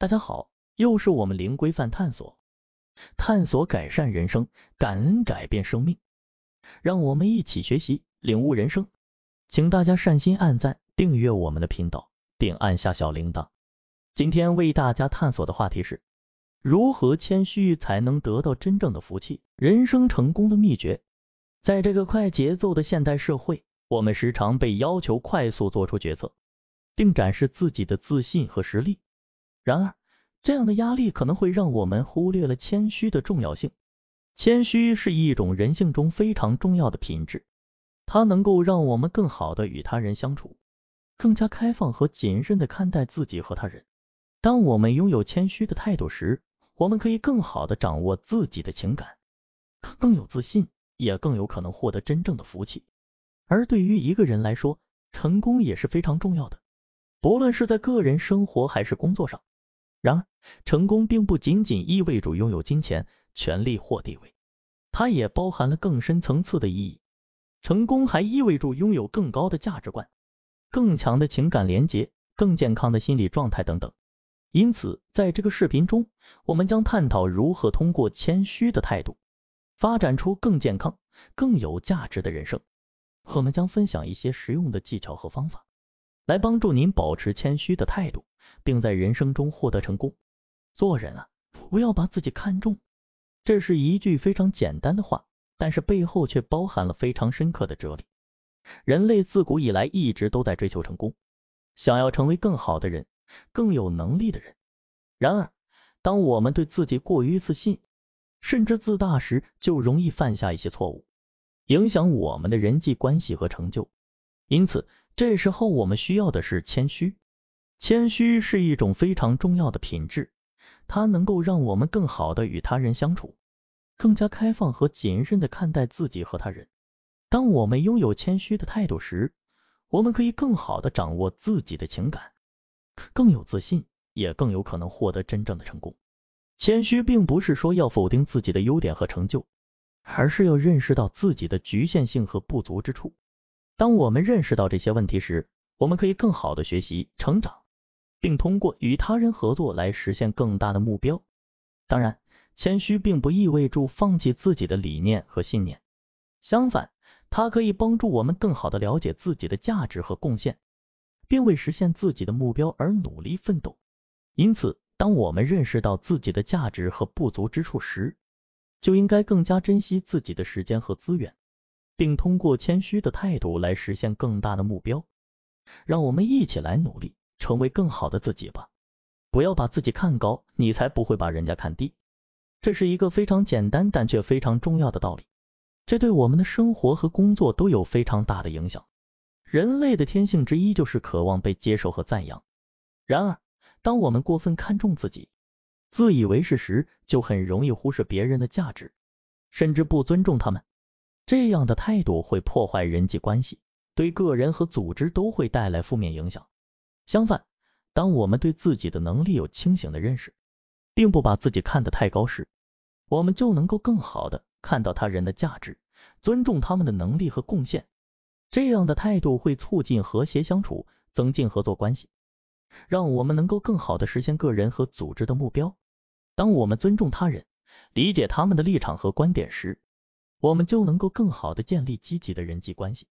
大家好，又是我们零规范探索，探索改善人生，感恩改变生命，让我们一起学习领悟人生。请大家善心按赞，订阅我们的频道，并按下小铃铛。今天为大家探索的话题是，如何谦虚才能得到真正的福气？人生成功的秘诀？在这个快节奏的现代社会，我们时常被要求快速做出决策，并展示自己的自信和实力。然而，这样的压力可能会让我们忽略了谦虚的重要性。谦虚是一种人性中非常重要的品质，它能够让我们更好的与他人相处，更加开放和谨慎的看待自己和他人。当我们拥有谦虚的态度时，我们可以更好的掌握自己的情感，更有自信，也更有可能获得真正的福气。而对于一个人来说，成功也是非常重要的，不论是在个人生活还是工作上。然而，成功并不仅仅意味着拥有金钱、权力或地位，它也包含了更深层次的意义。成功还意味着拥有更高的价值观、更强的情感连接、更健康的心理状态等等。因此，在这个视频中，我们将探讨如何通过谦虚的态度，发展出更健康、更有价值的人生。我们将分享一些实用的技巧和方法，来帮助您保持谦虚的态度。并在人生中获得成功。做人啊，不要把自己看重。这是一句非常简单的话，但是背后却包含了非常深刻的哲理。人类自古以来一直都在追求成功，想要成为更好的人，更有能力的人。然而，当我们对自己过于自信，甚至自大时，就容易犯下一些错误，影响我们的人际关系和成就。因此，这时候我们需要的是谦虚。谦虚是一种非常重要的品质，它能够让我们更好的与他人相处，更加开放和谨慎的看待自己和他人。当我们拥有谦虚的态度时，我们可以更好的掌握自己的情感，更有自信，也更有可能获得真正的成功。谦虚并不是说要否定自己的优点和成就，而是要认识到自己的局限性和不足之处。当我们认识到这些问题时，我们可以更好的学习成长。并通过与他人合作来实现更大的目标。当然，谦虚并不意味着放弃自己的理念和信念，相反，它可以帮助我们更好的了解自己的价值和贡献，并为实现自己的目标而努力奋斗。因此，当我们认识到自己的价值和不足之处时，就应该更加珍惜自己的时间和资源，并通过谦虚的态度来实现更大的目标。让我们一起来努力！成为更好的自己吧，不要把自己看高，你才不会把人家看低。这是一个非常简单但却非常重要的道理，这对我们的生活和工作都有非常大的影响。人类的天性之一就是渴望被接受和赞扬，然而，当我们过分看重自己、自以为是时，就很容易忽视别人的价值，甚至不尊重他们。这样的态度会破坏人际关系，对个人和组织都会带来负面影响。相反，当我们对自己的能力有清醒的认识，并不把自己看得太高时，我们就能够更好的看到他人的价值，尊重他们的能力和贡献。这样的态度会促进和谐相处，增进合作关系，让我们能够更好的实现个人和组织的目标。当我们尊重他人，理解他们的立场和观点时，我们就能够更好的建立积极的人际关系。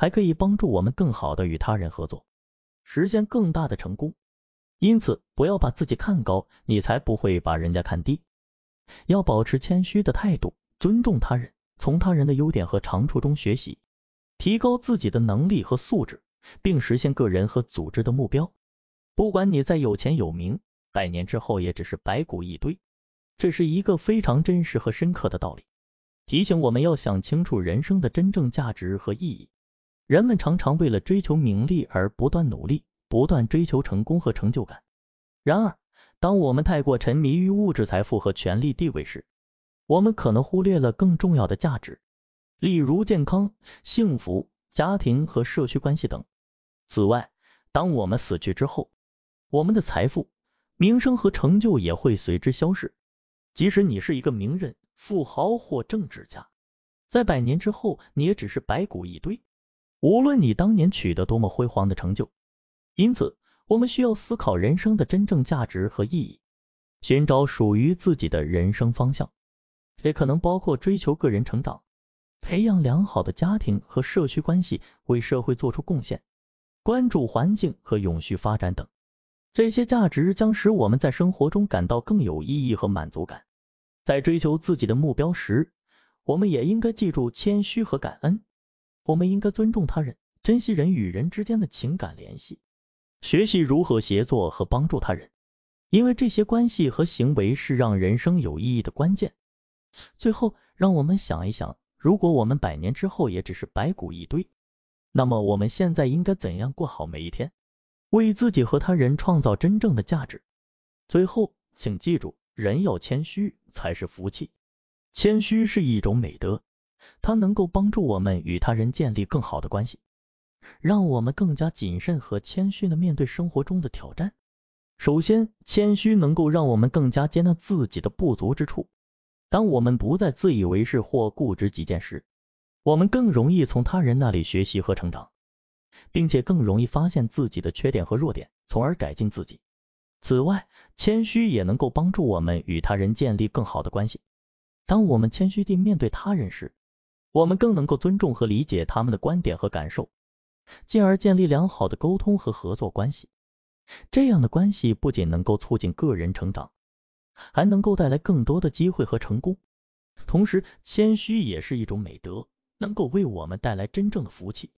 还可以帮助我们更好的与他人合作，实现更大的成功。因此，不要把自己看高，你才不会把人家看低。要保持谦虚的态度，尊重他人，从他人的优点和长处中学习，提高自己的能力和素质，并实现个人和组织的目标。不管你在有钱有名，百年之后也只是白骨一堆。这是一个非常真实和深刻的道理，提醒我们要想清楚人生的真正价值和意义。人们常常为了追求名利而不断努力，不断追求成功和成就感。然而，当我们太过沉迷于物质财富和权力地位时，我们可能忽略了更重要的价值，例如健康、幸福、家庭和社区关系等。此外，当我们死去之后，我们的财富、名声和成就也会随之消逝。即使你是一个名人、富豪或政治家，在百年之后，你也只是白骨一堆。无论你当年取得多么辉煌的成就，因此，我们需要思考人生的真正价值和意义，寻找属于自己的人生方向，这可能包括追求个人成长、培养良好的家庭和社区关系、为社会做出贡献、关注环境和永续发展等。这些价值将使我们在生活中感到更有意义和满足感。在追求自己的目标时，我们也应该记住谦虚和感恩。我们应该尊重他人，珍惜人与人之间的情感联系，学习如何协作和帮助他人，因为这些关系和行为是让人生有意义的关键。最后，让我们想一想，如果我们百年之后也只是白骨一堆，那么我们现在应该怎样过好每一天，为自己和他人创造真正的价值？最后，请记住，人要谦虚才是福气，谦虚是一种美德。它能够帮助我们与他人建立更好的关系，让我们更加谨慎和谦逊的面对生活中的挑战。首先，谦虚能够让我们更加接纳自己的不足之处。当我们不再自以为是或固执己见时，我们更容易从他人那里学习和成长，并且更容易发现自己的缺点和弱点，从而改进自己。此外，谦虚也能够帮助我们与他人建立更好的关系。当我们谦虚地面对他人时，我们更能够尊重和理解他们的观点和感受，进而建立良好的沟通和合作关系。这样的关系不仅能够促进个人成长，还能够带来更多的机会和成功。同时，谦虚也是一种美德，能够为我们带来真正的福气。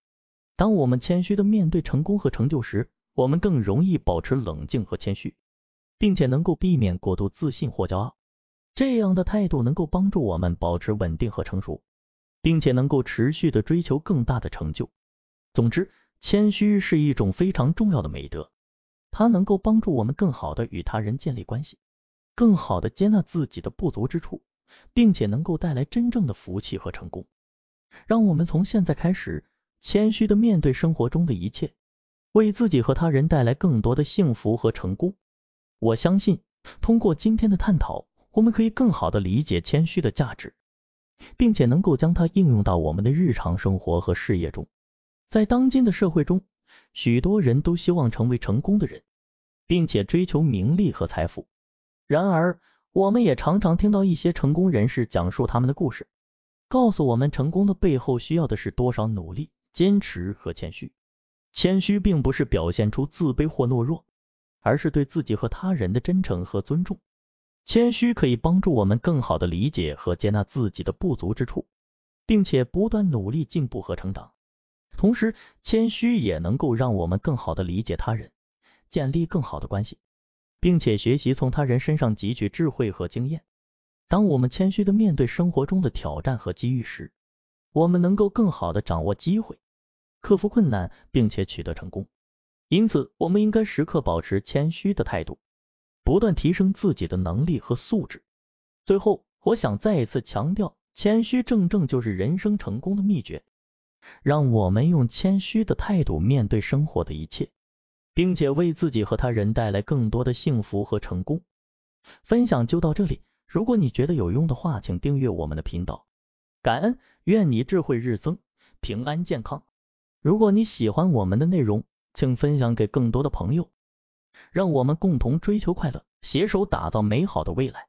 当我们谦虚的面对成功和成就时，我们更容易保持冷静和谦虚，并且能够避免过度自信或骄傲。这样的态度能够帮助我们保持稳定和成熟。并且能够持续的追求更大的成就。总之，谦虚是一种非常重要的美德，它能够帮助我们更好的与他人建立关系，更好的接纳自己的不足之处，并且能够带来真正的福气和成功。让我们从现在开始，谦虚的面对生活中的一切，为自己和他人带来更多的幸福和成功。我相信，通过今天的探讨，我们可以更好的理解谦虚的价值。并且能够将它应用到我们的日常生活和事业中。在当今的社会中，许多人都希望成为成功的人，并且追求名利和财富。然而，我们也常常听到一些成功人士讲述他们的故事，告诉我们成功的背后需要的是多少努力、坚持和谦虚。谦虚并不是表现出自卑或懦弱，而是对自己和他人的真诚和尊重。谦虚可以帮助我们更好的理解和接纳自己的不足之处，并且不断努力进步和成长。同时，谦虚也能够让我们更好的理解他人，建立更好的关系，并且学习从他人身上汲取智慧和经验。当我们谦虚的面对生活中的挑战和机遇时，我们能够更好的掌握机会，克服困难，并且取得成功。因此，我们应该时刻保持谦虚的态度。不断提升自己的能力和素质。最后，我想再一次强调，谦虚正正就是人生成功的秘诀。让我们用谦虚的态度面对生活的一切，并且为自己和他人带来更多的幸福和成功。分享就到这里，如果你觉得有用的话，请订阅我们的频道。感恩，愿你智慧日增，平安健康。如果你喜欢我们的内容，请分享给更多的朋友。让我们共同追求快乐，携手打造美好的未来。